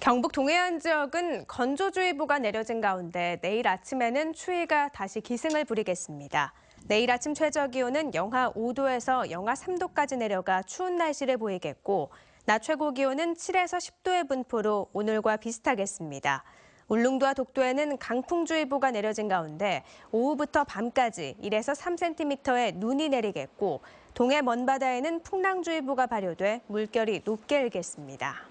경북 동해안 지역은 건조주의보가 내려진 가운데 내일 아침에는 추위가 다시 기승을 부리겠습니다. 내일 아침 최저 기온은 영하 5도에서 영하 3도까지 내려가 추운 날씨를 보이겠고, 낮 최고 기온은 7에서 10도의 분포로 오늘과 비슷하겠습니다. 울릉도와 독도에는 강풍주의보가 내려진 가운데 오후부터 밤까지 1에서 3cm의 눈이 내리겠고, 동해 먼바다에는 풍랑주의보가 발효돼 물결이 높게 일겠습니다.